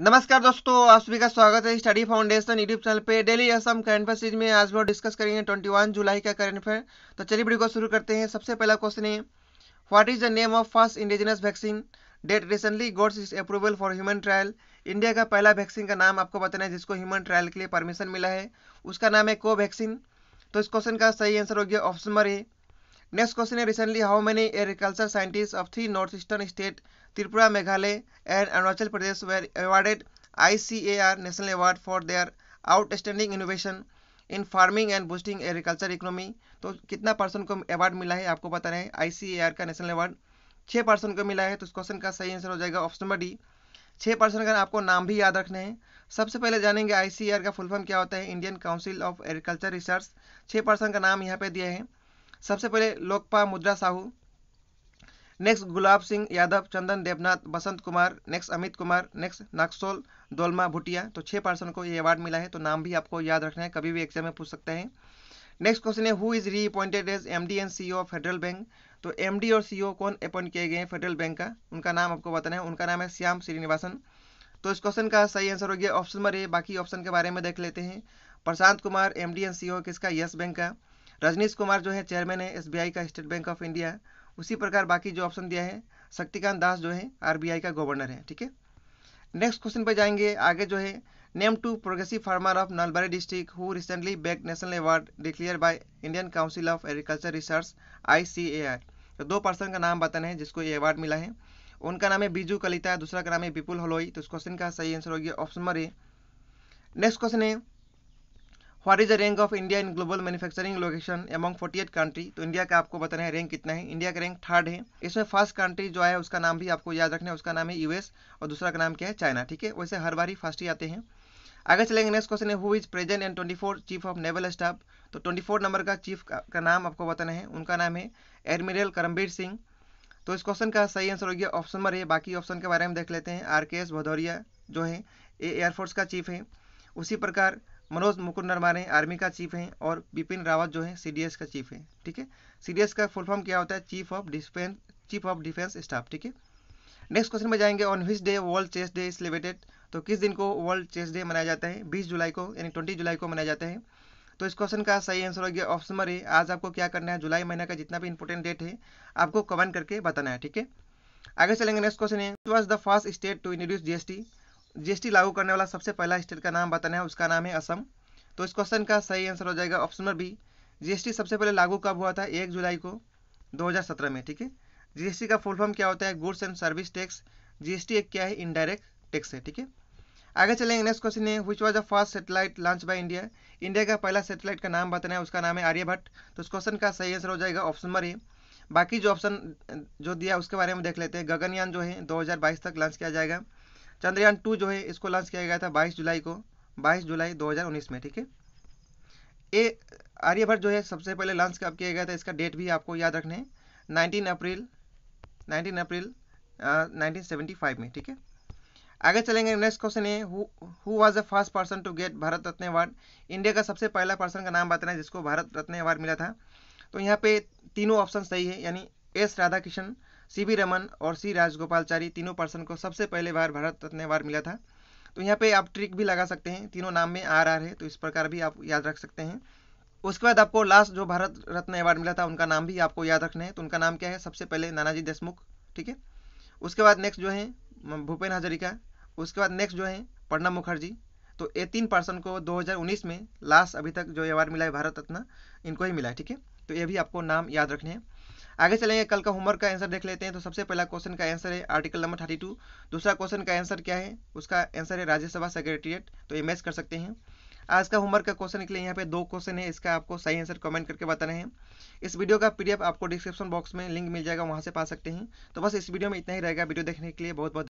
नमस्कार दोस्तों आप सभी का स्वागत है स्टडी फाउंडेशन यूट्यूब चैनल पे डेली असम करंट अफेयर में आज वो डिस्कस करेंगे 21 जुलाई का करंट अफेयर तो चलिए वीडियो को शुरू करते हैं सबसे पहला क्वेश्चन है what is the name of first indigenous vaccine that recently gets is approval for human trial India का पहला वैक्सीन का नाम आपको बताना है जिसको ह्यूमन ट्रायल के लिए परमिशन मिला है उसका नाम है कोवैक्सीन तो इस क्वेश्चन का सही आंसर हो गया option number A next Next agriculture scientist of three north eastern state Tripura Meghalaya and Arunachal Pradesh were and I C A R national award for their outstanding innovation in farming and boosting agriculture economy तो कितना person को award मिला है आपको पता है are का national award छः पर्सन को मिला है तो इस क्वेश्चन का सही आंसर हो जाएगा ऑप्शन नंबर डी छः पर्सन का आपको नाम भी याद रखने हैं सबसे पहले जानेंगे आर का फुल फॉर्म क्या होता है Indian council of agriculture research छः पर्सन का नाम यहाँ पे दिया है सबसे पहले लोकपा मुद्रा Sahu next Gulab Singh Yadav Chandan Debnath Basant Kumar next Amit Kumar next नक्सोल दोलमा भुटिया तो छः पर्सन को ये अवार्ड मिला है तो नाम भी आपको याद रखना है कभी भी एग्जाम में पूछ सकते हैं नेक्स्ट क्वेश्चन है who is reappointed as M D and C O Federal Bank तो एम डी और सी ओ e कौन अपॉइंट किए गए हैं फेडरल बैंक का उनका नाम आपको बताना है उनका नाम है श्याम श्रीनिवासन तो इस क्वेश्चन का सही आंसर हो गया ऑप्शन नंबर ए बाकी ऑप्शन के बारे में देख लेते हैं Prashant Kumar M D and C O किसका यस बैंक का रजनीश कुमार जो है चेयरमैन है एस का स्टेट बैंक ऑफ इंडिया उसी प्रकार बाकी जो ऑप्शन दिया है शक्तिकांत दास जो है आरबीआई का गवर्नर है ठीक है नेक्स्ट क्वेश्चन पर जाएंगे आगे जो है name two progressive farmer of Nalbari district who recently bagged national award declared by Indian council of agriculture research I तो दो पर्सन का नाम बताना है जिसको ये अवार्ड मिला है उनका नाम है बीजू कलिता दूसरा का नाम है विपुल हलोई तो इस क्वेश्चन का सही आंसर हो गया option number A next question है what is the rank of India in global manufacturing location among 48 country तो इंडिया का आपको बताना है रैंक कितना है इंडिया का रैंक थर्ड है इसमें फर्स्ट कंट्री जो है उसका नाम भी आपको याद रखना है उसका नाम है यूएस और दूसरा का नाम क्या है चाइना ठीक है वैसे हर बार ही फर्स्ट ही आते हैं आगे चलेंगे नेक्स्ट क्वेश्चन है who is present and four chief of naval staff तो फोर नंबर का चीफ का, का नाम आपको बताना है उनका नाम है एडमिरल करमबीर सिंह तो इस क्वेश्चन का सही आंसर हो गया ऑप्शन नंबर है बाकी ऑप्शन के बारे में देख लेते हैं आर के एस भदौरिया जो है ये एयरफोर्स का चीफ है उसी प्रकार मनोज मुकुंद नरमाने आर्मी का चीफ हैं और बिपिन रावत जो है सीडीएस का चीफ है ठीक है सीडीएस का फुल फॉर्म क्या होता है chief of defence chief of defence staff ठीक है नेक्स्ट क्वेश्चन में जाएंगे on which day world chess day is celebrated तो किस दिन को वर्ल्ड चेस डे मनाया जाता है बीस जुलाई को यानी ट्वेंटी जुलाई को मनाया जाता है तो इस क्वेश्चन का सही आंसर हो गया ऑप्शन मरी आज आपको क्या करना है जुलाई महीना का जितना भी इंपॉर्टेंट डेट है आपको कमेंट करके बताना है ठीक है आगे चलेंगे नेक्स्ट क्वेश्चन है was the first state to introduce GST GST लागू करने वाला सबसे पहला स्टेट का नाम बताना है उसका नाम है असम तो इस क्वेश्चन का सही आंसर हो जाएगा ऑप्शन नंबर बी जीएसटी सबसे पहले लागू कब हुआ था एक जुलाई को 2017 में ठीक है जीएसटी का फुल फॉर्म क्या होता है goods and service tax GST एक क्या है इनडायरेक्ट टैक्स है ठीक है आगे चलेंगे नेक्स्ट क्वेश्चन है which was the first satellite launch by India India का पहला सेटेलाइट का नाम बताना है उसका नाम है आर्यभट्ट तो इस क्वेश्चन का सही आंसर हो जाएगा ऑप्शन नंबर ए बाकी जो ऑप्शन जो दिया उसके बारे में देख लेते हैं गगनयान जो है 2022 तक लॉन्च किया जाएगा चंद्रयान टू जो है इसको लॉन्च किया गया था बाईस जुलाई को बाईस जुलाई 2019 में ठीक है ए आर्यभट्ट जो है सबसे पहले लॉन्च कब किया गया था इसका डेट भी आपको याद रखना है nineteen April nineteen April nineteen में ठीक है आगे चलेंगे नेक्स्ट क्वेश्चन है who was the first person to get Bharat Ratna award India का सबसे पहला पर्सन का नाम बताना है जिसको भारत रत्न अवार्ड मिला था तो यहाँ पे तीनों ऑप्शन सही है यानी S Radha C V Raman और सी राजगोपालचारी तीनों पर्सन को सबसे पहले बार भारत रत्न अवार्ड मिला था तो यहाँ पे आप ट्रिक भी लगा सकते हैं तीनों नाम में आर आर है तो इस प्रकार भी आप याद रख सकते हैं उसके बाद आपको लास्ट जो भारत रत्न अवार्ड मिला था उनका नाम भी आपको याद रखना है तो उनका नाम क्या है सबसे पहले नानाजी देशमुख ठीक है उसके बाद नेक्स्ट जो है भूपेन हजरिका उसके बाद नेक्स्ट जो है प्रणब मुखर्जी तो ये तीन पर्सन को 2019 में लास्ट अभी तक जो अवार्ड मिला है भारत रत्न इनको ही मिला है ठीक है तो ये भी आपको नाम याद रखने हैं आगे चलेंगे कल का होमवर्क का आंसर देख लेते हैं तो सबसे पहला क्वेश्चन का आंसर है आर्टिकल नंबर थर्टी टू दूसरा क्वेश्चन का आंसर क्या है उसका आंसर है राज्यसभा सेक्रेटेरिएट तो ये मैच कर सकते हैं आज का होमवर्क का क्वेश्चन के लिए यहाँ पे दो क्वेश्चन है इसका आपको सही आंसर कमेंट करके बताना है इस वीडियो का पीडीएफ आपको डिस्क्रिप्शन बॉक्स में लिंक मिल जाएगा वहाँ से पा सकते हैं तो बस इस वीडियो में इतना ही रहेगा वीडियो देखने के लिए बहुत बहुत